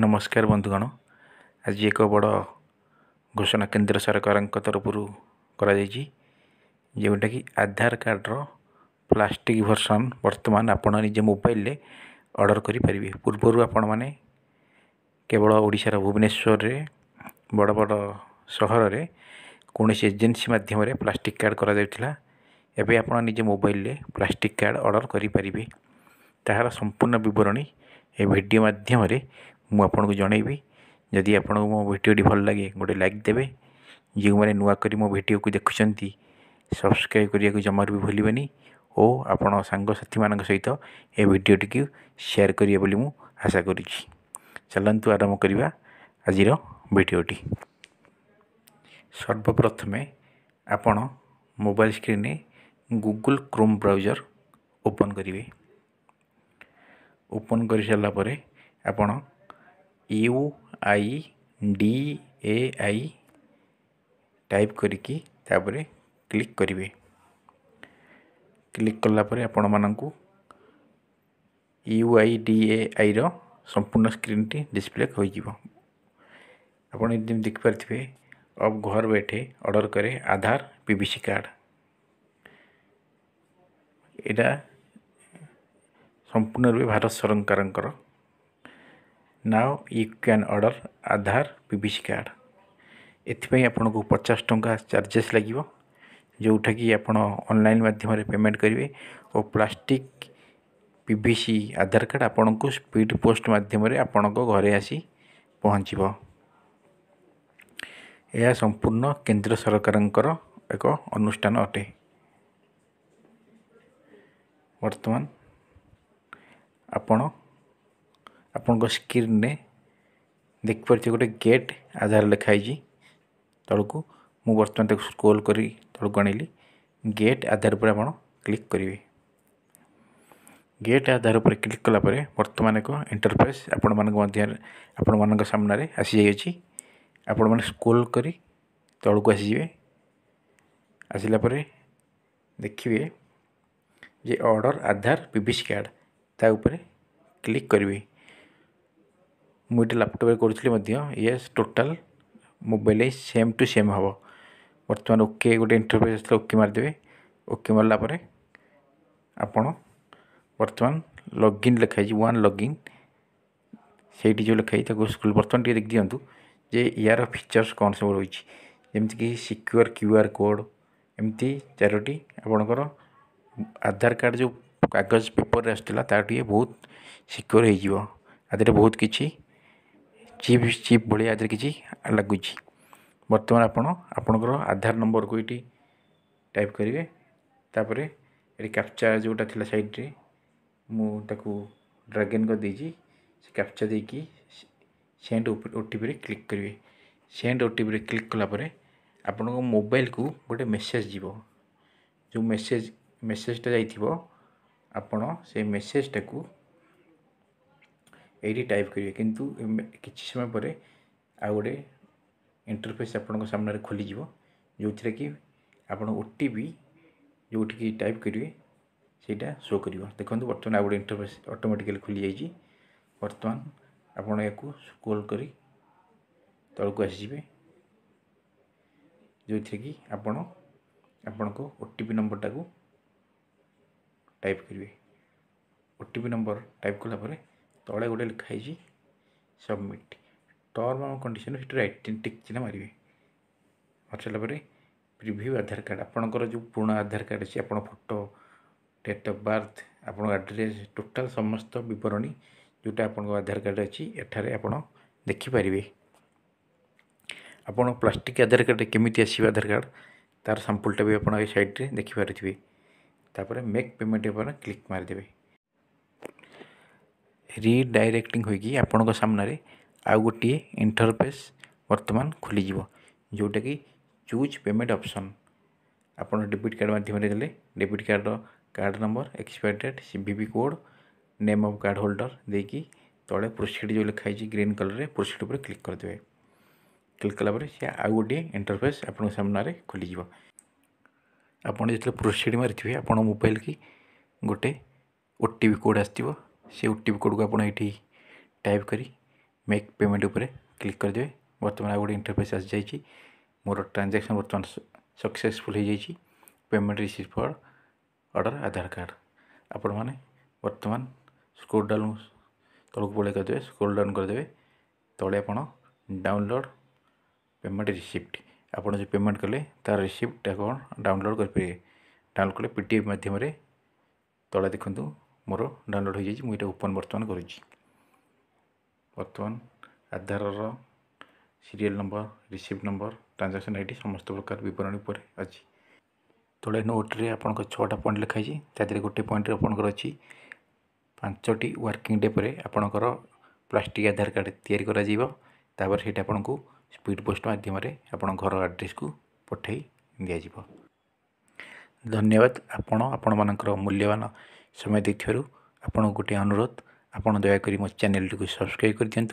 ନମସ୍କାର ବନ୍ଧୁଗଣ ଆଜି ଏକ ବଡ଼ ଘୋଷଣା କେନ୍ଦ୍ର ସରକାରଙ୍କ ତରଫରୁ କରାଯାଇଛି ଯେଉଁଟାକି ଆଧାର କାର୍ଡ଼ର ପ୍ଲାଷ୍ଟିକ୍ ଭର୍ସନ୍ ବର୍ତ୍ତମାନ ଆପଣ ନିଜ ମୋବାଇଲରେ ଅର୍ଡ଼ର କରିପାରିବେ ପୂର୍ବରୁ ଆପଣମାନେ କେବଳ ଓଡ଼ିଶାର ଭୁବନେଶ୍ୱରରେ ବଡ଼ ବଡ଼ ସହରରେ କୌଣସି ଏଜେନ୍ସି ମାଧ୍ୟମରେ ପ୍ଲାଷ୍ଟିକ୍ କାର୍ଡ଼ କରାଯାଉଥିଲା ଏବେ ଆପଣ ନିଜ ମୋବାଇଲରେ ପ୍ଲାଷ୍ଟିକ୍ କାର୍ଡ଼ ଅର୍ଡ଼ର କରିପାରିବେ ତାହାର ସମ୍ପୂର୍ଣ୍ଣ ବିବରଣୀ ଏ ଭିଡ଼ିଓ ମାଧ୍ୟମରେ ମୁଁ ଆପଣଙ୍କୁ ଜଣାଇବି ଯଦି ଆପଣଙ୍କୁ ମୋ ଭିଡ଼ିଓଟି ଭଲ ଲାଗେ ଗୋଟେ ଲାଇକ୍ ଦେବେ ଯେଉଁମାନେ ନୂଆ କରି ମୋ ଭିଡ଼ିଓକୁ ଦେଖୁଛନ୍ତି ସବସ୍କ୍ରାଇବ୍ କରିବାକୁ ଜମାରୁ ବି ଭୁଲିବେନି ଓ ଆପଣ ସାଙ୍ଗସାଥିମାନଙ୍କ ସହିତ ଏ ଭିଡ଼ିଓଟିକୁ ସେୟାର କରିବେ ବୋଲି ମୁଁ ଆଶା କରୁଛି ଚାଲନ୍ତୁ ଆରମ୍ଭ କରିବା ଆଜିର ଭିଡ଼ିଓଟି ସର୍ବପ୍ରଥମେ ଆପଣ ମୋବାଇଲ୍ ସ୍କ୍ରିନ୍ରେ ଗୁଗୁଲ୍ କ୍ରୋମ୍ ବ୍ରାଉଜର୍ ଓପନ୍ କରିବେ ଓପନ୍ କରିସାରିଲା ପରେ ଆପଣ U I D A I type करी तापर क्लिक करेंगे क्लिक कलापर आपण मानक U I D A I रपूर्ण स्क्रीन टी डिस्प्ले देख देखिपारे अब घर बैठे ऑर्डर करे आधार पीबीसी कार्ड यहाँ संपूर्ण रूप भारत सरकार now you can order Aadhaar PVC card एथपाय पचास को चार्जेस लगे जोटा कि आप ऑनलाइन पेमेंट करेंगे और प्लास्टिक पीबीसी आधार कार्ड आपन को स्पीड पोस्ट मध्यम आपण आपन को आसी पहुंचिबो या संपूर्ण केंद्र सरकार एक अनुष्ठान अटे वर्तमान आपण ଆପଣଙ୍କ ସ୍କ୍ରିନ୍ରେ ଦେଖିପାରୁଥିବେ ଗୋଟେ ଗେଟ୍ ଆଧାର ଲେଖା ହେଇଛି ତଳକୁ ମୁଁ ବର୍ତ୍ତମାନ ତାକୁ ସ୍କ୍ରୋଲ୍ କରି ତଳକୁ ଆଣିଲି ଗେଟ୍ ଆଧାର ଉପରେ ଆପଣ କ୍ଲିକ୍ କରିବେ ଗେଟ୍ ଆଧାର ଉପରେ କ୍ଲିକ୍ କଲା ପରେ ବର୍ତ୍ତମାନ ଏକ ଇଣ୍ଟରଫେସ୍ ଆପଣମାନଙ୍କ ମଧ୍ୟରେ ଆପଣମାନଙ୍କ ସାମ୍ନାରେ ଆସିଯାଇଅଛି ଆପଣମାନେ ସ୍କ୍ରୋଲ୍ କରି ତଳକୁ ଆସିଯିବେ ଆସିଲା ପରେ ଦେଖିବେ ଯେ ଅର୍ଡ଼ର ଆଧାର ପିବିସି କାର୍ଡ଼ ତା ଉପରେ କ୍ଲିକ୍ କରିବେ ମୁଁ ଏଇଟା ଲ୍ୟାପଟପ୍ରେ କରୁଥିଲି ମଧ୍ୟ ଇଏ total mobile same to same ହେବ ବର୍ତ୍ତମାନ ଓକେ ଗୋଟେ ଇଣ୍ଟରଫେସ୍ ଆସିଥିଲା ଓକେ ମାରିଦେବେ ଓକେ ମାରିଲା ପରେ ଆପଣ ବର୍ତ୍ତମାନ ଲଗ୍ଇନ୍ ଲେଖାହେଇଛି ୱାନ୍ ଲଗ୍ଇନ୍ ସେଇଠି ଯେଉଁ ଲେଖାହେଇଛି ତାକୁ ସ୍କୁଲ୍ ବର୍ତ୍ତମାନ ଟିକେ ଦେଖିଦିଅନ୍ତୁ ଯେ ଏହାର ଫିଚର୍ସ କ'ଣ ସବୁ ରହିଛି ଯେମିତିକି ସିକ୍ୟୁଆର୍ କ୍ୟୁ ଆର୍ କୋଡ଼୍ ଏମିତି ଚାରୋଟି ଆପଣଙ୍କର ଆଧାର କାର୍ଡ଼ ଯେଉଁ କାଗଜ ପେପରରେ ଆସୁଥିଲା ତାହା ଟିକେ ବହୁତ ସିକ୍ୟୁର୍ ହେଇଯିବ ଆ ଦେହରେ ବହୁତ କିଛି ଚିଫ୍ ଚିଫ୍ ଭଳିଆ ଆଧିରେ କିଛି ଲାଗୁଛି ବର୍ତ୍ତମାନ ଆପଣ ଆପଣଙ୍କର ଆଧାର ନମ୍ବରକୁ ଏଇଠି ଟାଇପ୍ କରିବେ ତାପରେ ଏଠି କ୍ୟାପ୍ଚା ଯେଉଁଟା ଥିଲା ସାଇଡ଼୍ରେ ମୁଁ ତାକୁ ଡ୍ରାଗ୍ ଇନ୍ କରିଦେଇଛି ସେ କ୍ୟାପ୍ଚା ଦେଇକି ସେଣ୍ଡ ଓଟିପିରେ କ୍ଲିକ୍ କରିବେ ସେଣ୍ଡ ଓଟିପିରେ କ୍ଲିକ୍ କଲା ପରେ ଆପଣଙ୍କ ମୋବାଇଲକୁ ଗୋଟେ ମେସେଜ୍ ଯିବ ଯେଉଁ ମେସେଜ୍ ମେସେଜଟା ଯାଇଥିବ ଆପଣ ସେ ମେସେଜଟାକୁ ଏଇଠି ଟାଇପ୍ କରିବେ କିନ୍ତୁ କିଛି ସମୟ ପରେ ଆଉ ଗୋଟେ ଇଣ୍ଟରଫେସ୍ ଆପଣଙ୍କ ସାମ୍ନାରେ ଖୋଲିଯିବ ଯେଉଁଥିରେ କି ଆପଣ ଓ ଟି ପି ଯେଉଁଠିକି ଟାଇପ୍ କରିବେ ସେଇଟା ଶୋ କରିବ ଦେଖନ୍ତୁ ବର୍ତ୍ତମାନ ଆଉ ଗୋଟେ ଇଣ୍ଟରଫେସ୍ ଅଟୋମେଟିକାଲି ଖୋଲିଯାଇଛି ବର୍ତ୍ତମାନ ଆପଣ ଏହାକୁ ସ୍କ୍ରୋଲ୍ କରି ତଳକୁ ଆସିଯିବେ ଯେଉଁଥିରେ କି ଆପଣ ଆପଣଙ୍କ ଓ ଟି ପି ନମ୍ବରଟାକୁ ଟାଇପ୍ କରିବେ O T P number type କଲା ପରେ ତଳେ ଗୋଟେ ଲେଖା ହେଇଛି ସବମିଟ୍ ଟର୍ମ ଆଉ କଣ୍ଡିସନ୍ ସେଠାରେ ଟିକ୍ ଚିହ୍ନ ମାରିବେ ମାରିସାରିଲା ପରେ ପ୍ରିଭ୍ୟୁ ଆଧାର କାର୍ଡ଼ ଆପଣଙ୍କର ଯେଉଁ ପୁରୁଣା ଆଧାର କାର୍ଡ଼ ଅଛି ଆପଣ ଫଟୋ ଡେଟ୍ ଅଫ୍ ବାର୍ଥ ଆପଣଙ୍କ ଆଡ୍ରେସ୍ ଟୋଟାଲ୍ ସମସ୍ତ ବିବରଣୀ ଯେଉଁଟା ଆପଣଙ୍କ ଆଧାର କାର୍ଡ଼ ଅଛି ଏଠାରେ ଆପଣ ଦେଖିପାରିବେ ଆପଣ ପ୍ଲାଷ୍ଟିକ୍ ଆଧାର କାର୍ଡ଼ରେ କେମିତି ଆସିବ ଆଧାର କାର୍ଡ଼ ତା'ର ସାମ୍ପୁଲ୍ଟା ବି ଆପଣ ଏଇ ସାଇଡ଼୍ରେ ଦେଖିପାରୁଥିବେ ତାପରେ ମେକ୍ ପେମେଣ୍ଟ ଉପରେ କ୍ଲିକ୍ ମାରିଦେବେ रिडायरेक्टिंग होपण सामने आउ गोटे इंटरफेस बर्तमान खुलीज जोटा कि चूज पेमेंट अप्सन आपबिट कार्ड मध्यम गले debit card card number expire date C code name of card holder कि तले प्रोसीड जो लिखाई ग्रीन कलर में प्रोसीड पर क्लिक करदे क्लिक कलापर से आउ गोटे इंटरफेस आपनारे खुलीज आपड़ जो प्रोसीड मारे आप मोबाइल की गोटे ओटीपी कोड आसो से ओटी कोड को ये टाइप कर मेक पेमेंट उपर क्लिक करदे बर्तमान आगे गए इंटरफेस आज जाइए मोर ट्रांजाक्शन बर्तमान successful payment receive for order Aadhaar card आपण मैंने बर्तमान स्क्रोल डाउन तल को पढ़े करदे स्क्रोल डाउन करदे तले आप डाउनलोड पेमेंट रिसीप्ट आप पेमेंट कले तार रिसीप्ट डाउनलोड करेंगे डाउनलोड कले पीटीएफ मध्यम तला देखु ମୋର ଡାଉନଲୋଡ଼୍ ହୋଇଯାଇଛି ମୁଁ ଏଇଟା ଓପନ୍ ବର୍ତ୍ତମାନ କରୁଛି ବର୍ତ୍ତମାନ ଆଧାରର serial number receipt number transaction I D ସମସ୍ତ ପ୍ରକାର ବିବରଣୀ ଉପରେ ଅଛି ତଳେ ନୋଟ୍ରେ ଆପଣଙ୍କ ଛଅଟା ପଏଣ୍ଟ ଲେଖାଯାଇଛି ତା ଦେହରେ ଗୋଟେ ପଏଣ୍ଟ ଆପଣଙ୍କର ଅଛି ପାଞ୍ଚଟି ୱାର୍କିଂ ଡେ ପରେ ଆପଣଙ୍କର ପ୍ଲାଷ୍ଟିକ୍ ଆଧାର କାର୍ଡ଼ ତିଆରି କରାଯିବ ତାପରେ ସେଇଟା ଆପଣଙ୍କୁ ସ୍ପିଡ଼୍ ପୋଷ୍ଟ ମାଧ୍ୟମରେ ଆପଣଙ୍କ ଘର ଆଡ୍ରେସ୍କୁ ପଠାଇ ଦିଆଯିବ ଧନ୍ୟବାଦ ଆପଣ ଆପଣମାନଙ୍କର ମୂଲ୍ୟବାନ ସମୟ ଦେଇଥିବାରୁ ଆପଣଙ୍କୁ ଗୋଟିଏ ଅନୁରୋଧ ଆପଣ ଦୟାକରି ମୋ ଚ୍ୟାନେଲ୍ଟିକୁ ସବସ୍କ୍ରାଇବ୍ କରିଦିଅନ୍ତୁ